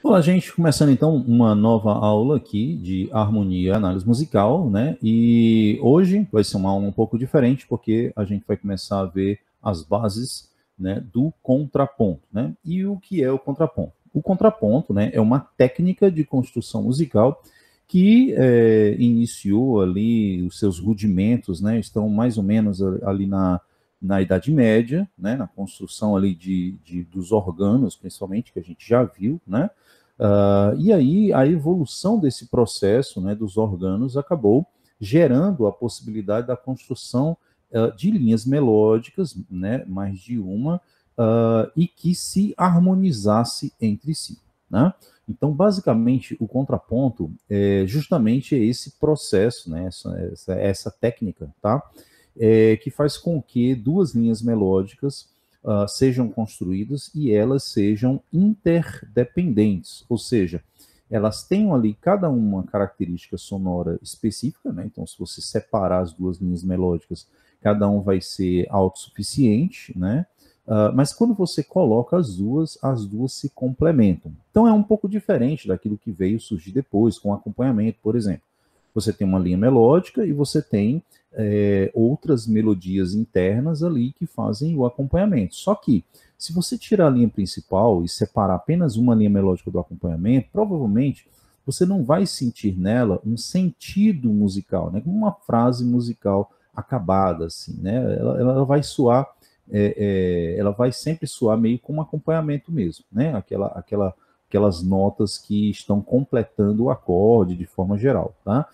Olá, gente. Começando então uma nova aula aqui de harmonia e análise musical, né? E hoje vai ser uma aula um pouco diferente, porque a gente vai começar a ver as bases né, do contraponto, né? E o que é o contraponto? O contraponto né, é uma técnica de construção musical que é, iniciou ali os seus rudimentos, né? Estão mais ou menos ali na na Idade Média, né, na construção ali de, de, dos organos, principalmente, que a gente já viu, né, uh, e aí a evolução desse processo né, dos organos acabou gerando a possibilidade da construção uh, de linhas melódicas, né, mais de uma, uh, e que se harmonizasse entre si. Né? Então, basicamente, o contraponto é justamente esse processo, né, essa, essa, essa técnica, tá? é, que faz com que duas linhas melódicas uh, sejam construídas e elas sejam interdependentes, ou seja, elas tenham ali cada uma característica sonora específica, né? então se você separar as duas linhas melódicas, cada um vai ser autossuficiente, né? Uh, mas quando você coloca as duas, as duas se complementam. Então é um pouco diferente daquilo que veio surgir depois, com acompanhamento, por exemplo. Você tem uma linha melódica e você tem é, outras melodias internas ali que fazem o acompanhamento. Só que, se você tirar a linha principal e separar apenas uma linha melódica do acompanhamento, provavelmente você não vai sentir nela um sentido musical, né? uma frase musical acabada, assim, né? Ela, ela vai soar, é, é, ela vai sempre soar meio como acompanhamento mesmo, né? Aquela, aquela aquelas notas que estão completando o acorde de forma geral, tá?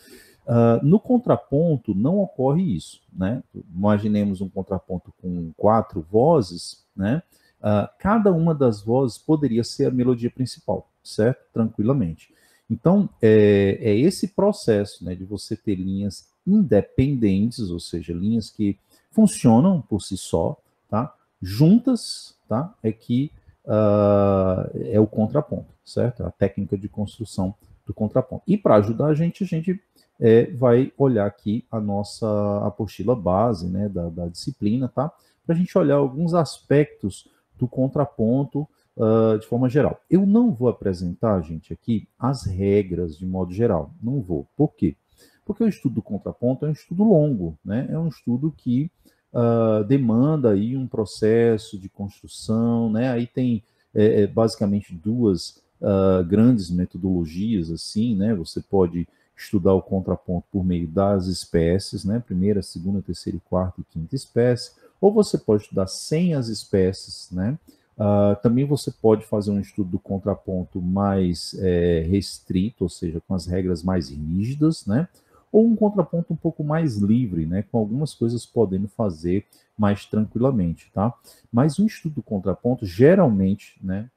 Uh, no contraponto não ocorre isso, né? Imaginemos um contraponto com quatro vozes, né? Uh, cada uma das vozes poderia ser a melodia principal, certo? Tranquilamente. Então, é, é esse processo né, de você ter linhas independentes, ou seja, linhas que funcionam por si só, tá? juntas, tá? é que uh, é o contraponto, certo? É a técnica de construção do contraponto. E para ajudar a gente, a gente é, vai olhar aqui a nossa apostila base né, da, da disciplina, tá? Para a gente olhar alguns aspectos do contraponto uh, de forma geral. Eu não vou apresentar, gente, aqui as regras de modo geral. Não vou. Por quê? Porque o estudo do contraponto é um estudo longo, né? É um estudo que uh, demanda aí um processo de construção, né? Aí tem é, é basicamente duas uh, grandes metodologias, assim, né? Você pode estudar o contraponto por meio das espécies, né? Primeira, segunda, terceira, quarta e quinta espécie. Ou você pode estudar sem as espécies, né? Uh, também você pode fazer um estudo do contraponto mais é, restrito, ou seja, com as regras mais rígidas, né? ou um contraponto um pouco mais livre, né, com algumas coisas podendo fazer mais tranquilamente, tá? Mas o estudo do contraponto geralmente, né,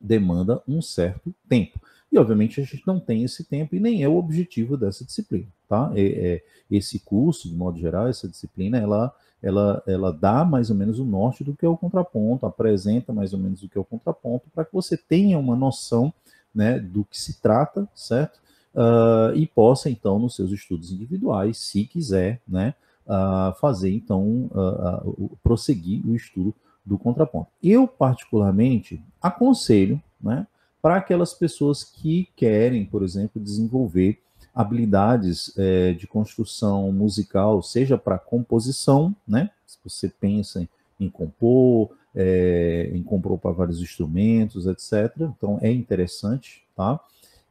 demanda um certo tempo. E, obviamente, a gente não tem esse tempo e nem é o objetivo dessa disciplina, tá? É, é, esse curso, de modo geral, essa disciplina, ela, ela, ela dá mais ou menos o norte do que é o contraponto, apresenta mais ou menos o que é o contraponto, para que você tenha uma noção né, do que se trata, certo? uh, e possa, então, nos seus estudos individuais, se quiser, né, uh, fazer, então, uh, prosseguir o estudo do contraponto. Eu, particularmente, aconselho, né, para aquelas pessoas que querem, por exemplo, desenvolver habilidades é, de construção musical, seja para composição, né? Se você pensa em, em compor, é, em compor para vários instrumentos, etc. Então é interessante, tá?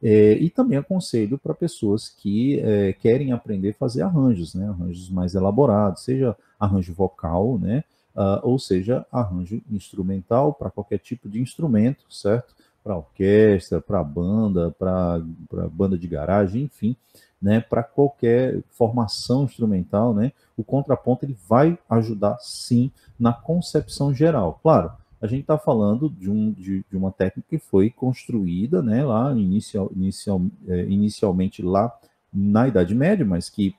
É, e também aconselho para pessoas que é, querem aprender a fazer arranjos, né? Arranjos mais elaborados, seja arranjo vocal, né? Uh, ou seja, arranjo instrumental para qualquer tipo de instrumento, certo? Para orquestra, para banda, para banda de garagem, enfim, né? Para qualquer formação instrumental, né? O contraponto ele vai ajudar sim na concepção geral. Claro, a gente está falando de, um, de, de, uma técnica que foi construída né, lá inicial, inicial, é, inicialmente lá na Idade Média, mas que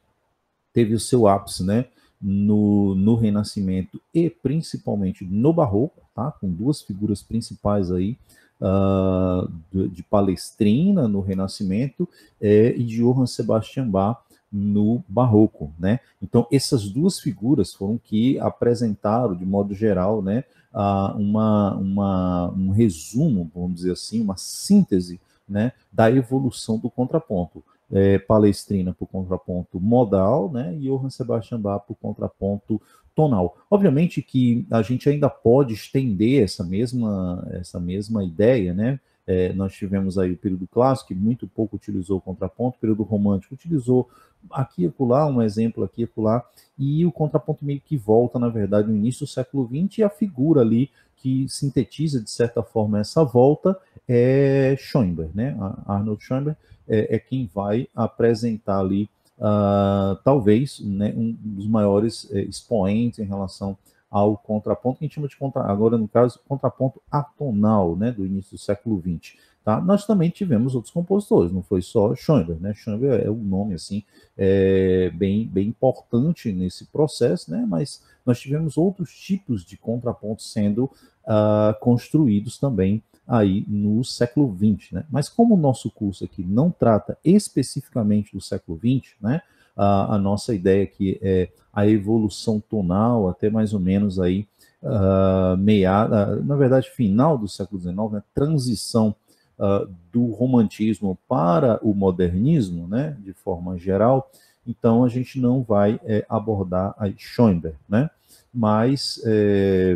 teve o seu ápice né, no, no Renascimento e principalmente no Barroco, tá, com duas figuras principais aí, uh, de, de, Palestrina no Renascimento é, e de Johann Sebastian Bach no Barroco. Né? Então, essas duas figuras foram que apresentaram, de modo geral, né, uh, uma, uma, um resumo, vamos dizer assim, uma síntese né, da evolução do contraponto. É, Palestrina para o contraponto modal né, e Johann Sebastian Bach para o contraponto tonal. Obviamente que a gente ainda pode estender essa mesma, essa mesma ideia, né? É, nós tivemos aí o período clássico, que muito pouco utilizou o contraponto, o período romântico utilizou aqui e acolá, um exemplo aqui e acolá, e o contraponto meio que volta, na verdade, no início do século XX, e a figura ali que sintetiza, de certa forma, essa volta é Schoenberg, né? Arnold Schoenberg é, é quem vai apresentar ali, uh, talvez, né, um dos maiores eh, expoentes em relação a ao contraponto, que a gente chama de, contra, agora no caso, contraponto atonal, né, do início do século XX. Tá? Nós também tivemos outros compositores, não foi só Schoenberg, né? Schoenberg é um nome assim é, bem, bem importante nesse processo, né? Mas nós tivemos outros tipos de contraponto sendo uh, construídos também aí no século XX, né? Mas como o nosso curso aqui não trata especificamente do século XX, né? a, a nossa ideia que é a evolução tonal até mais ou menos aí uh, meada, na verdade final do século XIX, né, transição uh, do romantismo para o modernismo, né, de forma geral. Então a gente não vai é, abordar a Schoenberg, né? Mas é,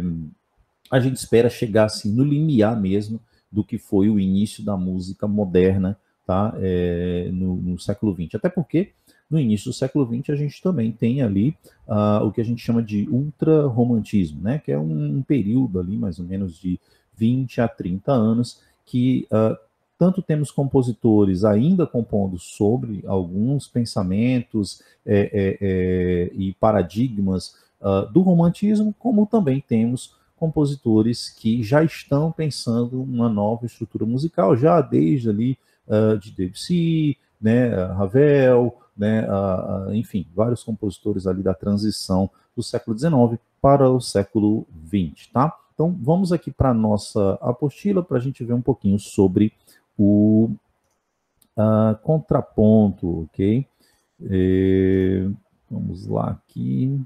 a gente espera chegar assim no limiar mesmo do que foi o início da música moderna, tá? É, no, no século XX. Até porque no início do século XX, a gente também tem ali uh, o que a gente chama de ultra-romantismo, né? que é um, um, período ali, mais ou menos, de 20 a 30 anos, que uh, tanto temos compositores ainda compondo sobre alguns pensamentos é, é, é, e paradigmas uh, do romantismo, como também temos compositores que já estão pensando uma nova estrutura musical, já desde ali uh, de Debussy, né, Ravel, né, a, a, enfim, vários compositores ali da transição do século XIX para o século XX, tá? Então, vamos aqui para a nossa apostila para a gente ver um pouquinho sobre o contraponto, ok? E, é, vamos lá aqui.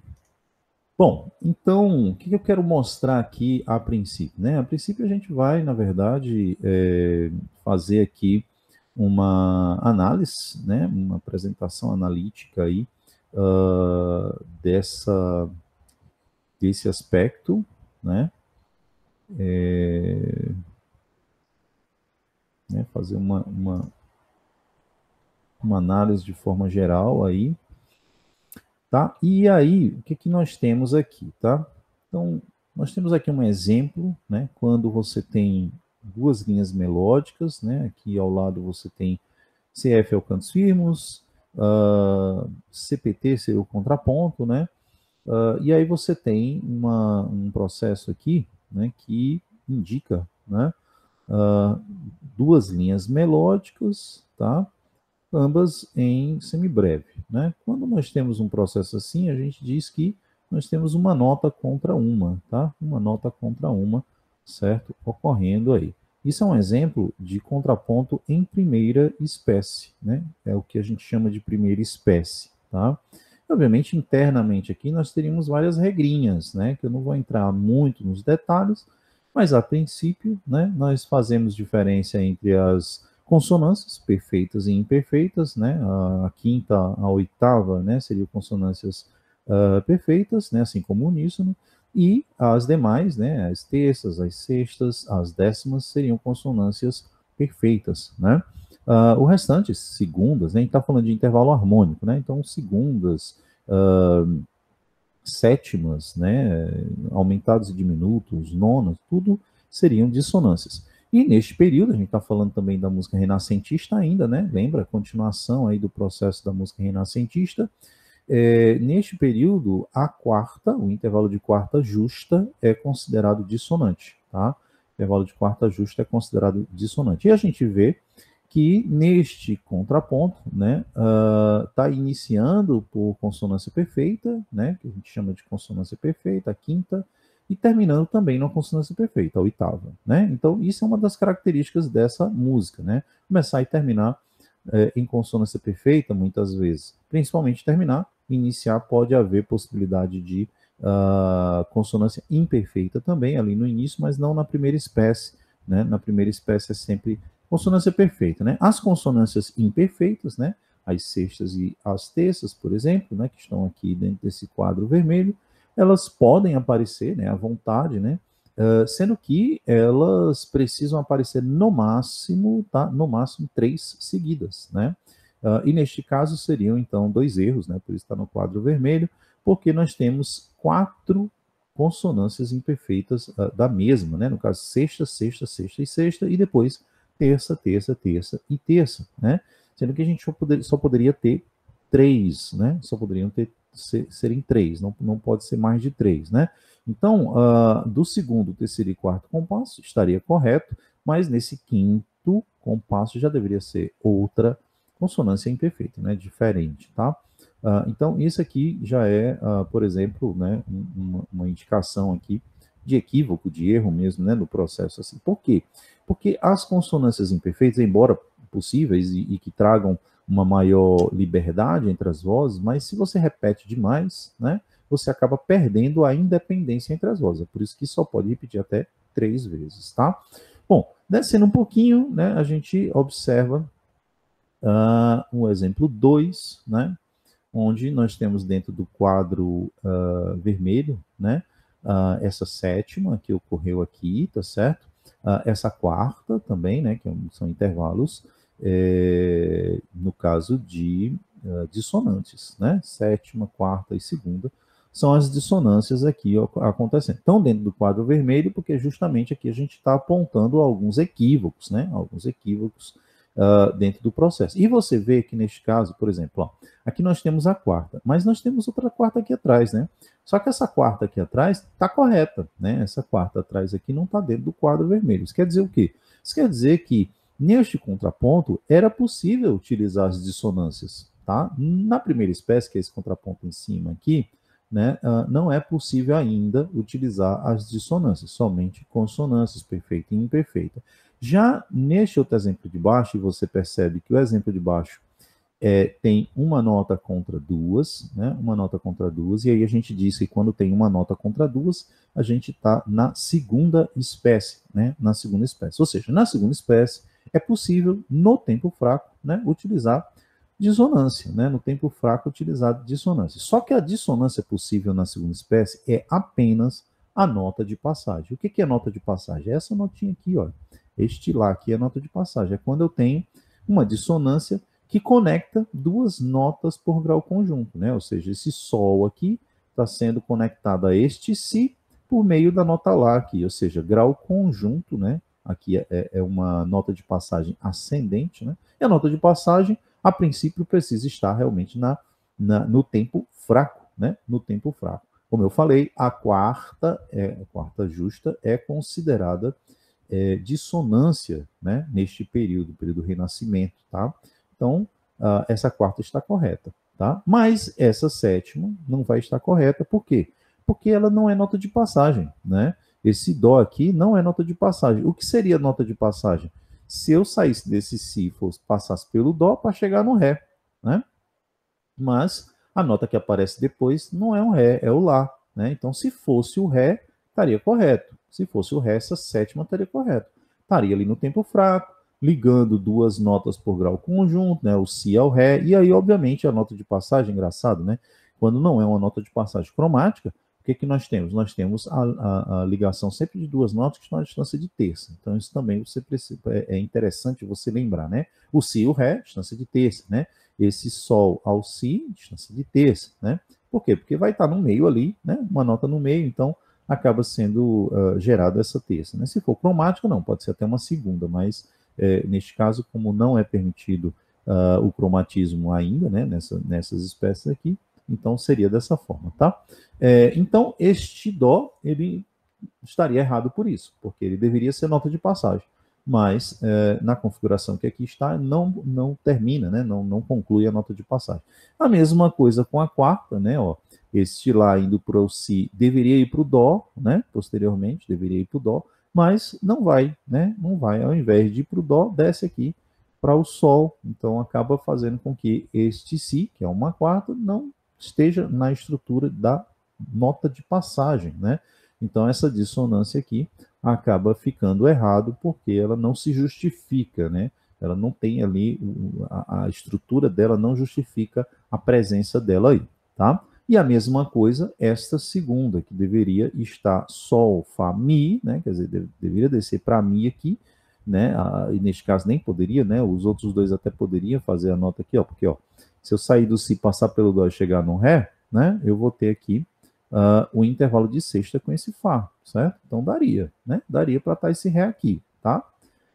Bom, então, o que eu quero mostrar aqui a princípio? Né? A princípio, a gente vai, na verdade, é, fazer aqui uma análise, né, uma apresentação analítica aí uh, dessa desse aspecto, né, é, né fazer uma, uma uma análise de forma geral aí, tá? E aí o que que nós temos aqui, tá? Então nós temos aqui um exemplo, né, quando você tem duas linhas melódicas, né? Aqui ao lado você tem CF é o cantos firmos, uh, ah, CPT seria o contraponto, né? Uh, e aí você tem uma, um processo aqui, né? Que indica, né? Uh, duas linhas melódicas, tá? Ambas em semibreve, né? Quando nós temos um processo assim, a gente diz que nós temos uma nota contra uma, tá? Uma nota contra uma certo? Ocorrendo aí. Isso é um exemplo de contraponto em primeira espécie, né? É o que a gente chama de primeira espécie, tá? Obviamente, internamente aqui nós teríamos várias regrinhas, né? Que eu não vou entrar muito nos detalhes, mas a princípio, né? Nós fazemos diferença entre as consonâncias perfeitas e imperfeitas, né? A quinta, a oitava, né? Seriam consonâncias uh, perfeitas, né? Assim como o uníssono e as demais, né, as terças, as sextas, as décimas seriam consonâncias perfeitas, né? Uh, o restante, segundas, né, a gente está falando de intervalo harmônico, né? Então, segundas, uh, sétimas, né, aumentados e diminutos, nonas, tudo seriam dissonâncias. E neste período, a gente está falando também da música renascentista ainda, né? Lembra? Continuação aí do processo da música renascentista. É, neste período, a quarta, o intervalo de quarta justa é considerado dissonante, tá? O intervalo de quarta justa é considerado dissonante. E a gente vê que neste contraponto, né, está ah, uh, iniciando por consonância perfeita, né, que a gente chama de consonância perfeita, a quinta, e terminando também na consonância perfeita, a oitava, né? Então, isso é uma das características dessa música, né? Começar e terminar eh, em consonância perfeita, muitas vezes, principalmente terminar iniciar, pode haver possibilidade de uh, consonância imperfeita também ali no início, mas não na primeira espécie. Né? Na primeira espécie é sempre consonância perfeita. Né? As consonâncias imperfeitas, né? as sextas e as terças, por exemplo, né? que estão aqui dentro desse quadro vermelho, elas podem aparecer né? à vontade, né? Uh, sendo que elas precisam aparecer no máximo, tá? No máximo três seguidas, né? Uh, e neste caso seriam então dois erros, né? por isso está no quadro vermelho, porque nós temos quatro consonâncias imperfeitas uh, da mesma, né? no caso sexta, sexta, sexta e sexta, e depois terça, terça, terça e terça, né? sendo que a gente só, poder, só poderia ter três, né? só poderiam ter ser, serem três, não, não pode ser mais de três. Né? Então, uh, do segundo, terceiro e quarto compasso estaria correto, mas nesse quinto compasso já deveria ser outra Consonância imperfeita, né? Diferente, tá? Uh, então, isso aqui já é, uh, por exemplo, né, uma, uma, indicação aqui de equívoco, de erro mesmo, né, no processo assim. Por quê? Porque as consonâncias imperfeitas, embora possíveis e, e que tragam uma maior liberdade entre as vozes, mas se você repete demais, né, você acaba perdendo a independência entre as vozes. É por isso que só pode repetir até três vezes, tá? Bom, descendo um pouquinho, né, a gente observa Uh, um exemplo 2, né, onde nós temos dentro do quadro uh, vermelho, né, uh, essa sétima que ocorreu aqui, tá certo? essa quarta também, né, que é são intervalos, é, no caso de dissonantes, né, sétima, quarta e segunda, são as dissonâncias aqui acontecendo. Estão dentro do quadro vermelho, porque justamente aqui a gente está apontando alguns equívocos, né, alguns equívocos uh, dentro do processo. E você vê que neste caso, por exemplo, ó, aqui nós temos a quarta, mas nós temos outra quarta aqui atrás, né? Só que essa quarta aqui atrás está correta, né? Essa quarta atrás aqui não está dentro do quadro vermelho. Isso quer dizer o quê? Isso quer dizer que neste contraponto era possível utilizar as dissonâncias, tá? Na primeira espécie, que é esse contraponto em cima aqui, né, uh, não é possível ainda utilizar as dissonâncias, somente consonâncias, perfeita e imperfeita. Já neste outro exemplo de baixo, você percebe que o exemplo de baixo é, tem uma nota contra duas, né? uma nota contra duas, e aí a gente diz que quando tem uma nota contra duas, a gente está na segunda espécie, né? na segunda espécie. Ou seja, na segunda espécie é possível, no tempo fraco, né? utilizar dissonância, né? no tempo fraco utilizar dissonância. Só que a dissonância possível na segunda espécie é apenas a nota de passagem. O que, que é nota de passagem? É essa notinha aqui, olha este lá aqui a é nota de passagem. É quando eu tenho uma dissonância que conecta duas notas por grau conjunto, né? Ou seja, esse sol aqui está sendo conectado a este si por meio da nota lá aqui, ou seja, grau conjunto, né? Aqui é, é, é uma nota de passagem ascendente, né? E a nota de passagem, a princípio, precisa estar realmente na, na no tempo fraco, né? No tempo fraco. Como eu falei, a quarta, é, a quarta justa é considerada é, dissonância né, neste período, período do renascimento, tá? Então, uh, essa quarta está correta, tá? Mas essa sétima não vai estar correta, por quê? Porque ela não é nota de passagem, né? Esse dó aqui não é nota de passagem. O que seria nota de passagem? Se eu saísse desse si e fosse, passasse pelo dó para chegar no ré, né? Mas a nota que aparece depois não é um ré, é o lá, né? Então, se fosse o ré, estaria correto. Se fosse o Ré, essa sétima estaria correta. Estaria ali no tempo fraco, ligando duas notas por grau conjunto, né, o Si ao Ré, e aí, obviamente, a nota de passagem, engraçado, né? Quando não é uma nota de passagem cromática, o que, é que nós temos? Nós temos a, a, a ligação sempre de duas notas que estão à distância de terça. Então, isso também você precisa, é, é interessante você lembrar, né? O Si e o Ré, distância de terça, né? Esse Sol ao Si, distância de terça, né? Por quê? Porque vai estar no meio ali, né? Uma nota no meio, então acaba sendo uh, gerado essa terça. Né? Se for cromática, não, pode ser até uma segunda, mas eh, neste caso, como não é permitido uh, o cromatismo ainda, né, nessa, nessas espécies aqui, então seria dessa forma, tá? É, então, este dó, ele estaria errado por isso, porque ele deveria ser nota de passagem, mas é, na configuração que aqui está, não, não termina, né? não, não conclui a nota de passagem. A mesma coisa com a quarta, né? Ó, este Lá indo para o Si deveria ir para o Dó, né? Posteriormente, deveria ir para o Dó, mas não vai, né? Não vai. Ao invés de ir para o Dó, desce aqui para o Sol. Então acaba fazendo com que este Si, que é uma quarta, não esteja na estrutura da nota de passagem, né? Então essa dissonância aqui acaba ficando errado porque ela não se justifica, né? Ela não tem ali a, a estrutura dela não justifica a presença dela aí, tá? E a mesma coisa esta segunda, que deveria estar Sol, Fá, Mi, né? quer dizer, deve, deveria descer para Mi aqui, né? e neste caso nem poderia, né? Os outros dois até poderiam fazer a nota aqui, ó, porque ó, se eu sair do Si, passar pelo Dó e chegar no Ré, né? Eu vou ter aqui uh, o intervalo de sexta com esse Fá, certo? Então daria, né? Daria para estar tá esse Ré aqui, tá?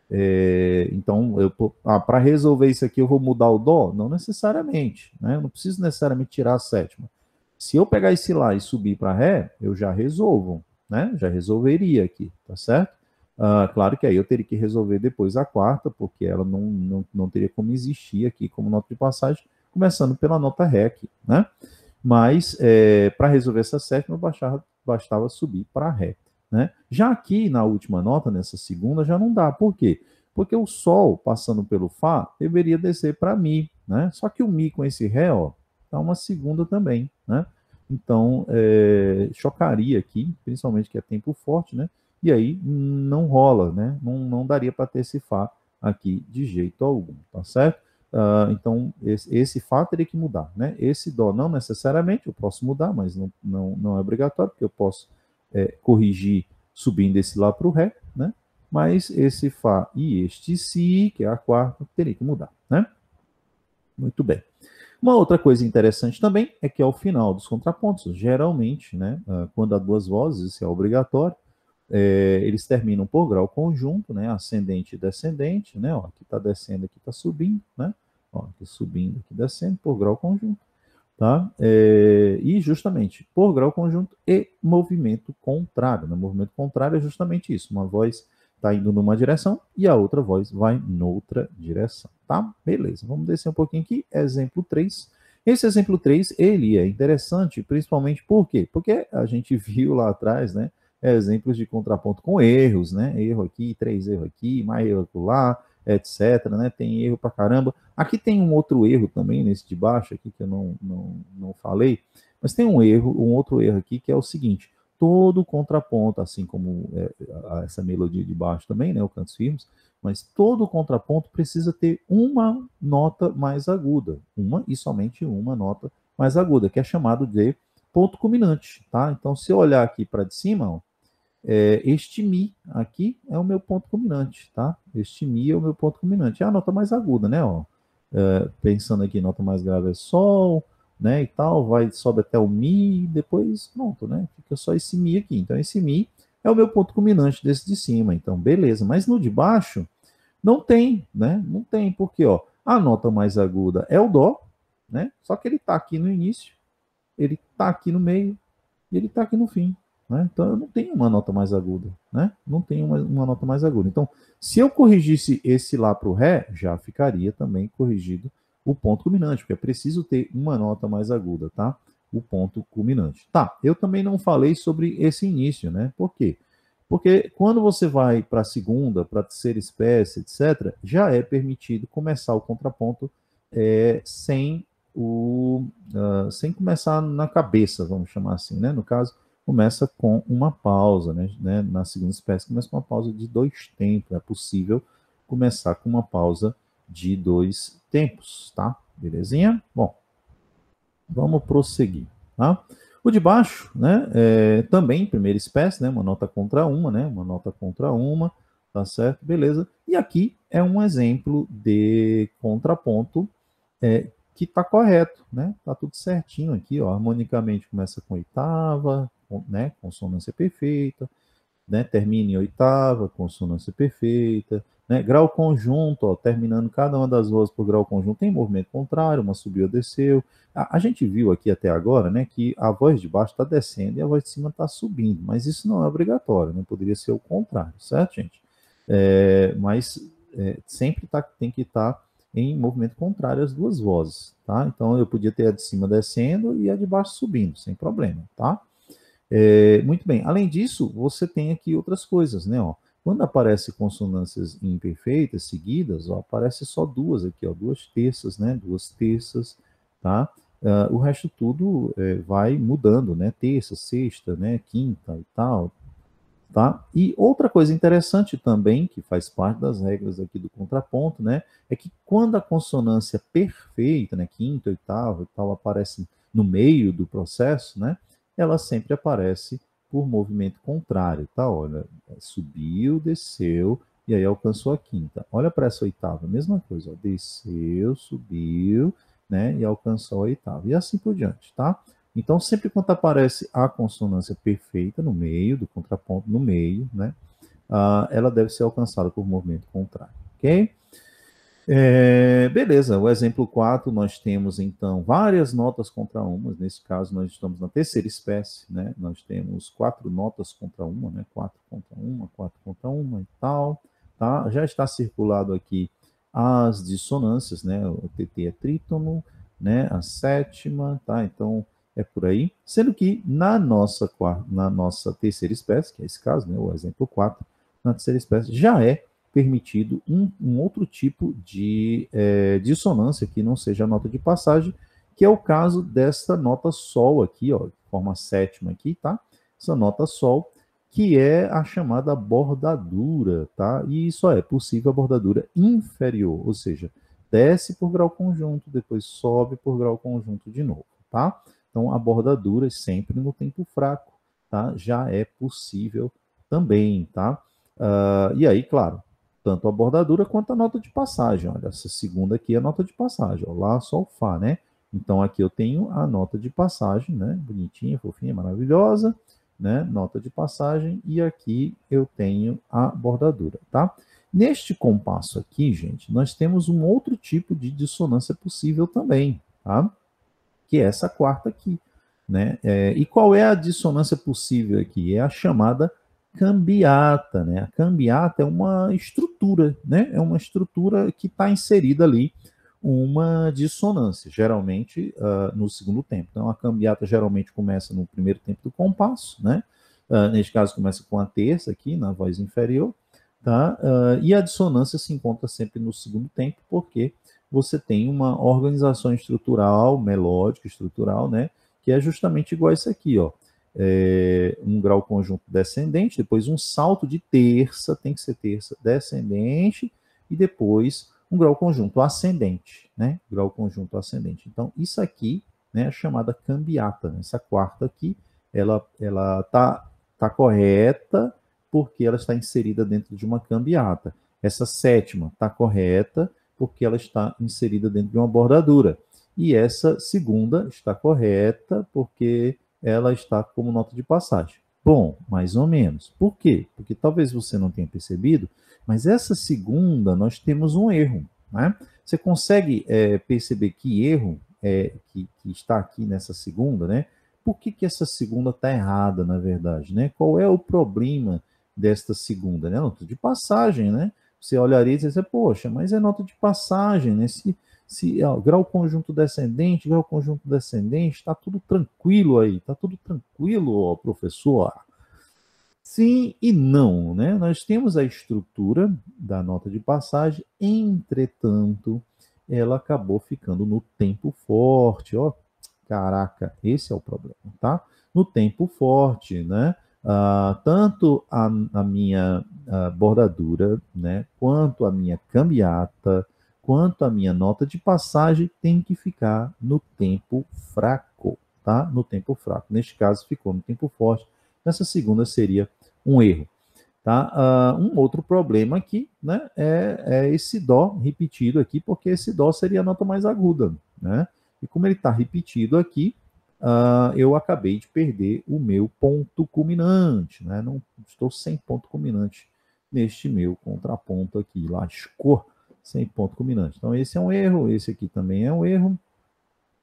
É, então, eu ah, para resolver isso aqui, eu vou mudar o Dó? Não necessariamente, né? Eu não preciso necessariamente tirar a sétima. Se eu pegar esse Lá e subir para Ré, eu já resolvo, né? Já resolveria aqui, tá certo? Uh, claro que aí eu teria que resolver depois a quarta, porque ela não, não, não teria como existir aqui como nota de passagem, começando pela nota Ré aqui, né? Mas é, para resolver essa sétima, bastava, bastava subir para Ré. Né? Já aqui na última nota, nessa segunda, já não dá. Por quê? Porque o Sol, passando pelo Fá, deveria descer para Mi. Né? Só que o Mi com esse Ré, ó, dá tá uma segunda também né? Então, é, chocaria aqui, principalmente que é tempo forte, né? E aí não rola, né? Não, não daria para ter esse Fá aqui de jeito algum, tá certo? Uh, então, esse, esse Fá teria que mudar, né? Esse Dó não necessariamente, eu posso mudar, mas não, não, não é obrigatório, porque eu posso é, corrigir subindo esse Lá para o Ré, né? Mas esse Fá e este Si, que é a quarta, teria que mudar, né? Muito bem. Uma outra coisa interessante também é que ao final dos contrapontos, geralmente, né, ah, quando há duas vozes, isso é obrigatório, é, eles terminam por grau conjunto, né, ascendente e descendente, né, ó, aqui está descendo, aqui está subindo, né, ó, aqui subindo, aqui descendo, por grau conjunto, tá? É, e justamente por grau conjunto e movimento contrário, né, movimento contrário é justamente isso, uma voz está indo numa direção e a outra voz vai noutra direção tá? Beleza, vamos descer um pouquinho aqui, exemplo 3. Esse exemplo 3, ele é interessante, principalmente por quê? Porque a gente viu lá atrás, né, exemplos de contraponto com erros, né, erro aqui, três erros aqui, mais erro lá, etc, né, tem erro pra caramba. Aqui tem um outro erro também, nesse de baixo aqui, que eu não, não, não falei, mas tem um erro, um outro erro aqui, que é o seguinte, todo contraponto, assim como é, essa melodia de baixo também, né, o Cantos Firmes, mas todo contraponto precisa ter uma nota mais aguda, uma e somente uma nota mais aguda, que é chamado de ponto culminante, tá? Então, se eu olhar aqui para de cima, ó, é, este Mi aqui é o meu ponto culminante, tá? Este Mi é o meu ponto culminante. É a nota mais aguda, né? Ó, é, pensando aqui, nota mais grave é Sol, né? E tal, vai, sobe até o Mi, depois pronto, né? Fica só esse Mi aqui. Então, esse Mi é o meu ponto culminante desse de cima. Então, beleza. Mas no de baixo, não tem, né? Não tem, porque ó, a nota mais aguda é o Dó, né? Só que ele tá aqui no início, ele tá aqui no meio e ele tá aqui no fim. Né? Então, eu não tenho uma nota mais aguda, né? Não tenho uma, uma nota mais aguda. Então, se eu corrigisse esse lá para o Ré, já ficaria também corrigido o ponto culminante, porque é preciso ter uma nota mais aguda, tá? o ponto culminante. Tá, eu também não falei sobre esse início, né? Por quê? Porque quando você vai para a segunda, para a terceira espécie, etc., já é permitido começar o contraponto é, sem, o, uh, sem começar na cabeça, vamos chamar assim, né? No caso, começa com uma pausa, né? né? Na segunda espécie começa com uma pausa de dois tempos, é possível começar com uma pausa de dois tempos, tá? Belezinha? Bom, Vamos prosseguir, tá? O de baixo, né, é, também primeira espécie, né, uma nota contra uma, né, uma nota contra uma, tá certo? Beleza. E aqui é um exemplo de contraponto é, que está correto, né? Tá tudo certinho aqui, ó, harmonicamente começa com oitava, né, consonância perfeita, né, termina em oitava, consonância perfeita, né, grau conjunto, ó, terminando cada uma das vozes por grau conjunto, tem movimento contrário, uma subiu, desceu. A, a gente viu aqui até agora né, que a voz de baixo está descendo e a voz de cima está subindo, mas isso não é obrigatório, né, poderia ser o contrário, certo, gente? É, mas é, sempre tá, tem que estar tá em movimento contrário as duas vozes, tá? Então eu podia ter a de cima descendo e a de baixo subindo, sem problema, tá? É, muito bem, além disso, você tem aqui outras coisas, né? Ó. Quando aparece consonâncias imperfeitas seguidas, ó, aparece só duas aqui, ó, duas terças, né? Duas terças, tá? Uh, o resto tudo é, vai mudando, né? Terça, sexta, né? Quinta e tal, tá? E outra coisa interessante também, que faz parte das regras aqui do contraponto, né? É que quando a consonância perfeita, né? Quinta, oitava e tal, aparece no meio do processo, né? ela sempre aparece por movimento contrário, tá? Olha, subiu, desceu e aí alcançou a quinta. Olha para essa oitava, mesma coisa, ó, desceu, subiu, né, e alcançou a oitava e assim por diante, tá? Então sempre quando aparece a consonância perfeita no meio do contraponto, no meio, né, uh, ela deve ser alcançada por movimento contrário, ok? É, beleza, o exemplo 4, nós temos então várias notas contra uma, nesse caso nós estamos na terceira espécie, né? Nós temos quatro notas contra uma, né? Quatro contra uma, quatro contra uma e tal, tá? Já está circulado aqui as dissonâncias, né? O TT é trítono, né? A sétima, tá? Então é por aí. Sendo que na nossa, na nossa terceira espécie, que é esse caso, né? O exemplo 4, na terceira espécie já é permitido um, um outro tipo de é, dissonância que não seja a nota de passagem, que é o caso desta nota Sol aqui, ó, forma sétima aqui, tá? Essa nota Sol, que é a chamada bordadura, tá? E só é possível a bordadura inferior, ou seja, desce por grau conjunto, depois sobe por grau conjunto de novo, tá? Então, a bordadura é sempre no tempo fraco, tá? Já é possível também, tá? Uh, e aí, claro, tanto a bordadura quanto a nota de passagem. Olha, essa segunda aqui é a nota de passagem, ó, Lá, Sol, Fá, né? Então aqui eu tenho a nota de passagem, né? Bonitinha, fofinha, maravilhosa, né? Nota de passagem e aqui eu tenho a bordadura, tá? Neste compasso aqui, gente, nós temos um outro tipo de dissonância possível também, tá? Que é essa quarta aqui, né? É, e qual é a dissonância possível aqui? É a chamada cambiata. Né? A cambiata é uma estrutura, né? é uma estrutura que está inserida ali uma dissonância, geralmente uh, no segundo tempo. Então, a cambiata geralmente começa no primeiro tempo do compasso, né? Uh, neste caso, começa com a terça aqui, na voz inferior, tá? Uh, e a dissonância se encontra sempre no segundo tempo, porque você tem uma organização estrutural, melódica, estrutural, né? Que é justamente igual a isso aqui, ó é, um grau conjunto descendente, depois um salto de terça, tem que ser terça descendente, e depois um grau conjunto ascendente, né? Grau conjunto ascendente. Então, isso aqui né, é chamada cambiata. Né? Essa quarta aqui, ela ela tá, tá correta porque ela está inserida dentro de uma cambiata. Essa sétima está correta porque ela está inserida dentro de uma bordadura. E essa segunda está correta porque ela está como nota de passagem. Bom, mais ou menos. Por quê? Porque talvez você não tenha percebido, mas essa segunda nós temos um erro. Né? Você consegue é, perceber que erro é, que, que, está aqui nessa segunda, né? Por que, que essa segunda está errada, na verdade? Né? Qual é o problema desta segunda? Né? Nota de passagem, né? Você olharia e dizer, poxa, mas é nota de passagem, né? Se, se ó, grau conjunto descendente, grau conjunto descendente, está tudo tranquilo aí, está tudo tranquilo, ó, professor. Sim e não, né? Nós temos a estrutura da nota de passagem, entretanto, ela acabou ficando no tempo forte, ó. Caraca, esse é o problema, tá? No tempo forte, né? Ah, tanto a, a minha ah, bordadura, né, quanto a minha cambiata quanto a minha nota de passagem tem que ficar no tempo fraco, tá? No tempo fraco. Neste caso, ficou no tempo forte. Nessa segunda seria um erro. Tá? Uh, um outro problema aqui né, é, é, esse Dó repetido aqui, porque esse Dó seria a nota mais aguda. Né? E como ele está repetido aqui, uh, eu acabei de perder o meu ponto culminante. Né? Não estou sem ponto culminante neste meu contraponto aqui. Lascou sem ponto culminante. Então, esse é um erro, esse aqui também é um erro,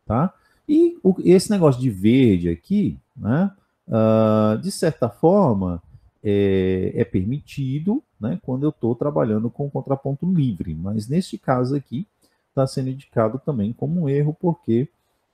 tá? E o, esse negócio de verde aqui, né, uh, de certa forma, é, é permitido né, quando eu estou trabalhando com contraponto livre, mas neste caso aqui está sendo indicado também como um erro, porque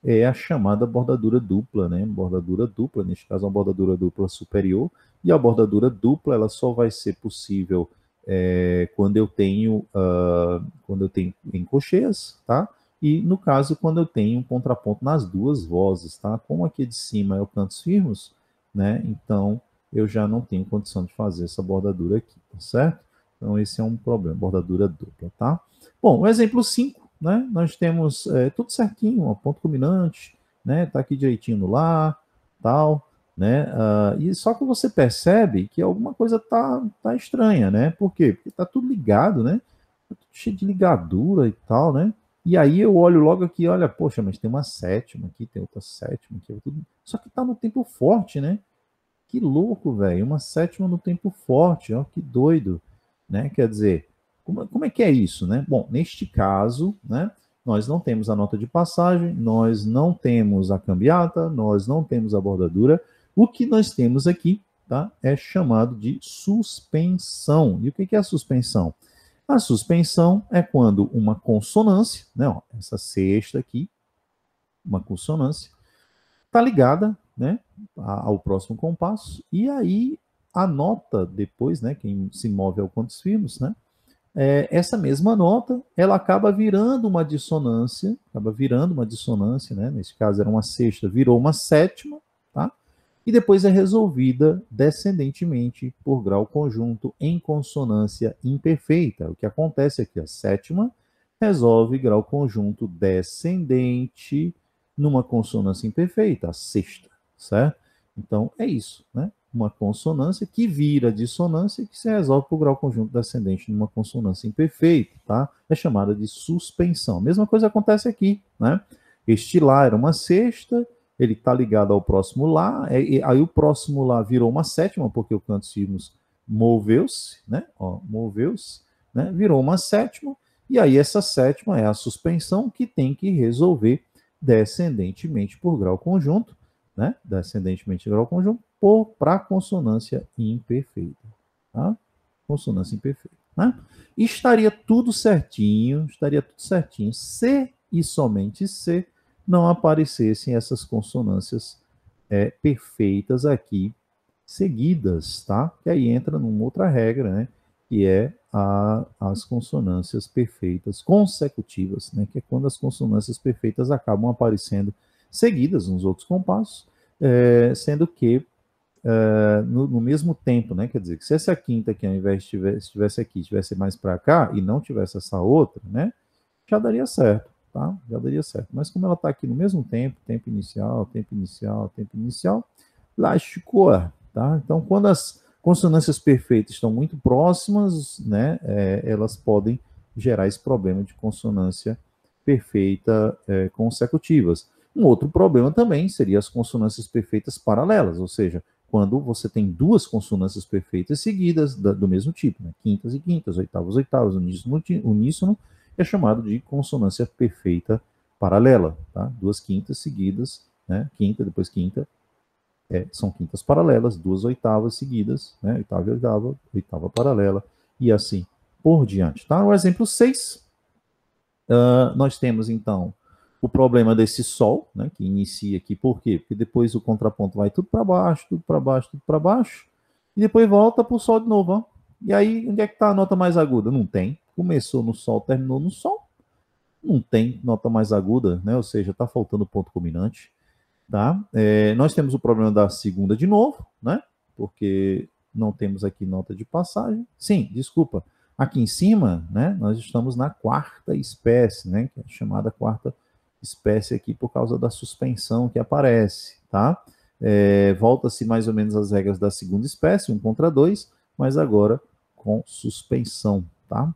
é a chamada bordadura dupla, né? Bordadura dupla, neste caso, é uma bordadura dupla superior, e a bordadura dupla ela só vai ser possível é, quando eu tenho uh, quando eu tenho em cocheias, tá? E no caso, quando eu tenho um contraponto nas duas vozes, tá? Como aqui de cima é o cantos firmos, né? Então eu já não tenho condição de fazer essa bordadura aqui, tá certo? Então esse é um problema, bordadura dupla, tá? Bom, o exemplo 5, né? Nós temos é, tudo certinho, ó, ponto culminante, né? Tá aqui direitinho no lá, tal, né? Uh, e só que você percebe que alguma coisa tá, tá estranha, né? Por quê? Porque tá tudo ligado, né? Tá tudo cheio de ligadura e tal, né? E aí eu olho logo aqui, olha, poxa, mas tem uma sétima aqui, tem outra sétima aqui, tudo... só que tá no tempo forte, né? Que louco, velho, uma sétima no tempo forte, ó, que doido, né? Quer dizer, como, como é que é isso, né? Bom, neste caso, né? Nós não temos a nota de passagem, nós não temos a cambiata, nós não temos a bordadura, o que nós temos aqui tá, é chamado de suspensão. E o que é a suspensão? A suspensão é quando uma consonância, né, ó, essa sexta aqui, uma consonância, está ligada né, ao próximo compasso, e aí a nota depois, né, quem se move ao quantos firmos, né, é, essa mesma nota, ela acaba virando uma dissonância, acaba virando uma dissonância, né, nesse caso era uma sexta, virou uma sétima, tá? e depois é resolvida descendentemente por grau conjunto em consonância imperfeita. O que acontece aqui? É a sétima resolve grau conjunto descendente numa consonância imperfeita, a sexta, certo? Então é isso, né? Uma consonância que vira dissonância que se resolve por grau conjunto descendente numa consonância imperfeita, tá? É chamada de suspensão. mesma coisa acontece aqui, né? Este lá era uma sexta, ele está ligado ao próximo lá, aí, é, aí o próximo lá virou uma sétima, porque o canto sismos moveu-se, né? Moveu-se, né? Virou uma sétima, e aí essa sétima é a suspensão que tem que resolver descendentemente por grau conjunto, né? Descendentemente grau conjunto, para consonância imperfeita, tá? Consonância imperfeita, né? Estaria tudo certinho, estaria tudo certinho, se e somente se não aparecessem essas consonâncias é, perfeitas aqui seguidas, tá? Que aí entra numa outra regra, né? Que é a, as consonâncias perfeitas consecutivas, né? Que é quando as consonâncias perfeitas acabam aparecendo seguidas nos outros compassos, é, sendo que é, no, no, mesmo tempo, né? Quer dizer, que se essa quinta aqui, ao invés de estivesse aqui, estivesse mais para cá e não tivesse essa outra, né? Já daria certo tá? Já daria certo. Mas como ela está aqui no mesmo tempo, tempo inicial, tempo inicial, tempo inicial, lá esticou, tá? Então, quando as consonâncias perfeitas estão muito próximas, né, é, elas podem gerar esse problema de consonância perfeita é, consecutivas. Um outro problema também seria as consonâncias perfeitas paralelas, ou seja, quando você tem duas consonâncias perfeitas seguidas da, do mesmo tipo, né? quintas e quintas, oitavas, oitavas, uníssono, uníssono é chamado de consonância perfeita paralela. Tá? Duas quintas seguidas, né? quinta, depois quinta, é, são quintas paralelas, duas oitavas seguidas, né? oitava e oitava, oitava paralela, e assim por diante. Tá? O exemplo 6, uh, ah, nós temos então o problema desse sol, né, que inicia aqui, por quê? Porque depois o contraponto vai tudo para baixo, tudo para baixo, tudo para baixo, e depois volta para o sol de novo. Ó. E aí, onde é que está a nota mais aguda? Não tem começou no Sol, terminou no Sol, não tem nota mais aguda, né? Ou seja, está faltando ponto combinante, tá? É, nós temos o problema da segunda de novo, né? Porque não temos aqui nota de passagem. Sim, desculpa. Aqui em cima, né? Nós estamos na quarta espécie, né? Que é chamada quarta espécie aqui por causa da suspensão que aparece, tá? É, Volta-se mais ou menos às regras da segunda espécie, um contra dois, mas agora com suspensão, tá?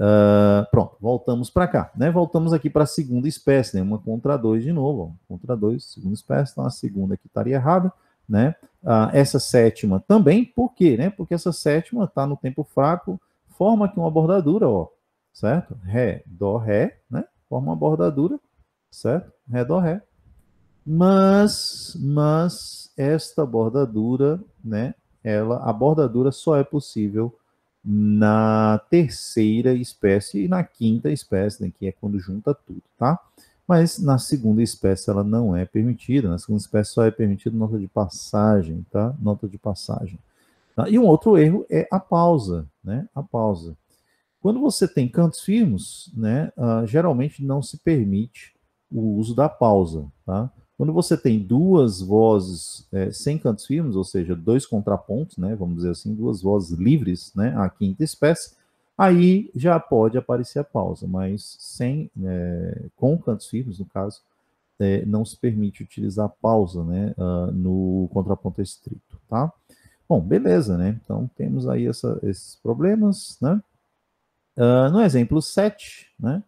Uh, pronto, voltamos para cá, né? Voltamos aqui para a segunda espécie, né? Uma contra dois de novo, ó. contra dois, segunda espécie, então a segunda aqui estaria errada, né? Uh, essa sétima também, por quê, né? Porque essa sétima está no tempo fraco, forma aqui uma bordadura, ó, certo? Ré, Dó, Ré, né? Forma uma bordadura, certo? Ré, Dó, Ré. Mas, mas, esta bordadura, né? Ela, a bordadura só é possível na terceira espécie e na quinta espécie, né, que é quando junta tudo, tá? Mas na segunda espécie ela não é permitida, na segunda espécie só é permitida nota de passagem, tá? Nota de passagem. Tá? E um outro erro é a pausa, né? A pausa. Quando você tem cantos firmes, né, uh, geralmente não se permite o uso da pausa, tá? Quando você tem duas vozes é, sem cantos firmes, ou seja, dois contrapontos, né, vamos dizer assim, duas vozes livres, né, a quinta espécie, aí já pode aparecer a pausa, mas sem, é, com cantos firmes, no caso, é, não se permite utilizar a pausa né, uh, no contraponto estrito, tá? Bom, beleza, né? Então temos aí essa, esses problemas, né? Uh, no exemplo 7, né?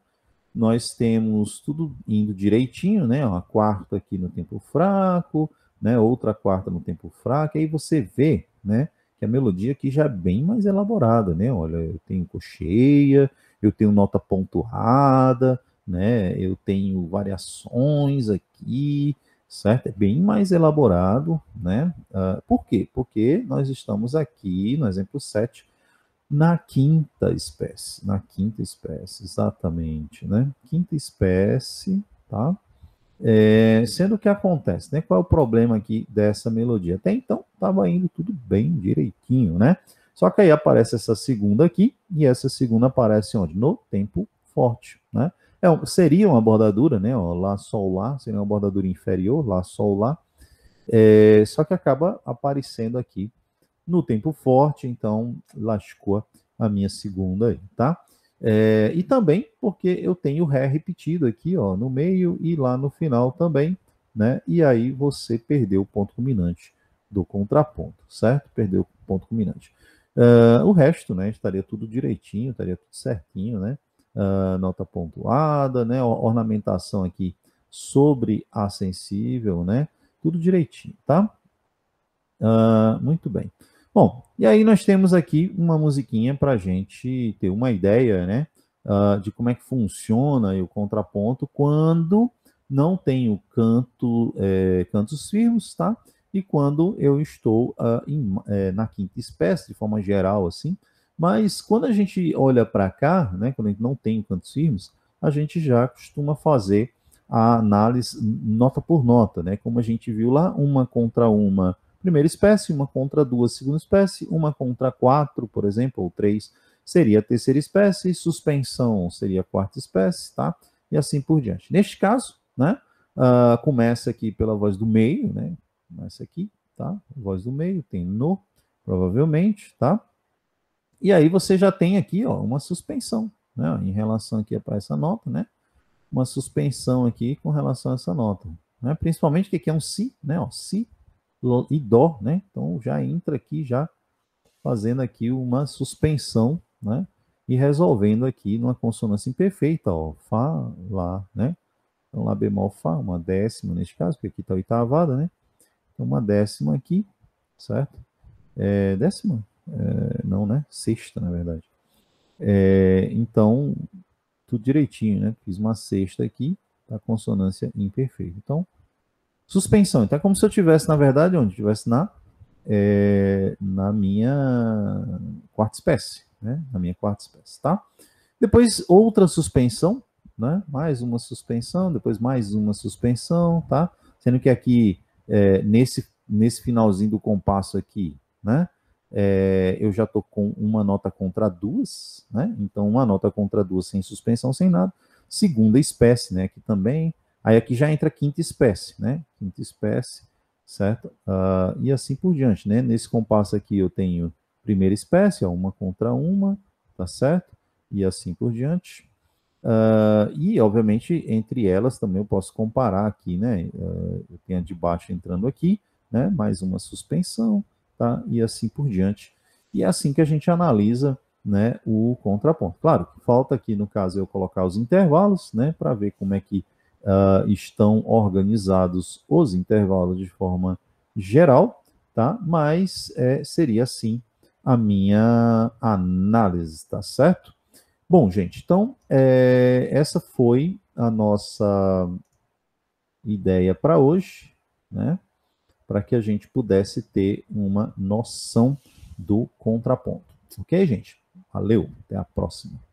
nós temos tudo indo direitinho, né? Uma quarta aqui no tempo fraco, né? Outra quarta no tempo fraco, aí você vê, né? Que a melodia aqui já é bem mais elaborada, né? Olha, eu tenho cocheia, eu tenho nota pontuada, né? Eu tenho variações aqui, certo? É bem mais elaborado, né? Uh, por quê? Porque nós estamos aqui no exemplo 7, na quinta espécie, na quinta espécie, exatamente, né? Quinta espécie, tá? É, sendo que acontece, né? Qual é o problema aqui dessa melodia? Até então estava indo tudo bem direitinho, né? Só que aí aparece essa segunda aqui, e essa segunda aparece onde? No tempo forte, né? É, seria uma bordadura, né? Ó, lá, sol, lá, seria uma bordadura inferior, lá, sol, lá. É, só que acaba aparecendo aqui no tempo forte, então lascou a minha segunda aí, tá? É, e também porque eu tenho ré repetido aqui, ó, no meio e lá no final também, né? E aí você perdeu o ponto culminante do contraponto, certo? Perdeu o ponto culminante. Uh, o resto, né, estaria tudo direitinho, estaria tudo certinho, né? Uh, nota pontuada, né? Ornamentação aqui sobre a sensível, né? Tudo direitinho, tá? Uh, muito bem. Bom, e aí nós temos aqui uma musiquinha para a gente ter uma ideia, né? Uh, de como é que funciona o contraponto quando não tenho canto, é, cantos firmes, tá? E quando eu estou uh, em, é, na quinta espécie, de forma geral, assim. Mas quando a gente olha para cá, né? Quando a gente não tem cantos firmes, a gente já costuma fazer a análise nota por nota, né? Como a gente viu lá, uma contra uma, primeira espécie, uma contra duas, segunda espécie, uma contra quatro, por exemplo, ou três, seria a terceira espécie, suspensão seria a quarta espécie, tá? E assim por diante. Neste caso, né, uh, começa aqui pela voz do meio, né? Começa aqui, tá? Voz do meio, tem no, provavelmente, tá? E aí você já tem aqui, ó, uma suspensão, né? Em relação aqui para essa nota, né? Uma suspensão aqui com relação a essa nota. Né? Principalmente que aqui é um si, né? Ó, si, e dó, né? Então já entra aqui já fazendo aqui uma suspensão, né? E resolvendo aqui numa consonância imperfeita, ó, Fá, Lá, né? Então Lá bemol Fá, uma décima neste caso, porque aqui está oitavada, né? Então uma décima aqui, certo? É, décima? É, não, né? Sexta, na verdade. É, então, tudo direitinho, né? Fiz uma sexta aqui da tá consonância imperfeita. Então, Suspensão. Então é como se eu tivesse, na verdade, onde? Tivesse na, é, na minha quarta espécie, né? Na minha quarta espécie, tá? Depois outra suspensão, né? Mais uma suspensão, depois mais uma suspensão, tá? Sendo que aqui, é, nesse, nesse finalzinho do compasso aqui, né? É, eu já estou com uma nota contra duas, né? Então, uma nota contra duas sem suspensão, sem nada. Segunda espécie, né? Aqui também, Aí aqui já entra a quinta espécie, né? Quinta espécie, certo? Uh, e assim por diante, né? Nesse compasso aqui eu tenho primeira espécie, ó, uma contra uma, tá certo? E assim por diante. Uh, e, obviamente, entre elas também eu posso comparar aqui, né? Uh, eu tenho a de baixo entrando aqui, né? Mais uma suspensão, tá? E assim por diante. E é assim que a gente analisa né, o contraponto. Claro, falta aqui, no caso, eu colocar os intervalos, né? Para ver como é que uh, estão organizados os intervalos de forma geral, tá? Mas é, seria assim a minha análise, tá certo? Bom, gente, então é, essa foi a nossa ideia para hoje, né? Para que a gente pudesse ter uma noção do contraponto. Ok, gente? Valeu, até a próxima.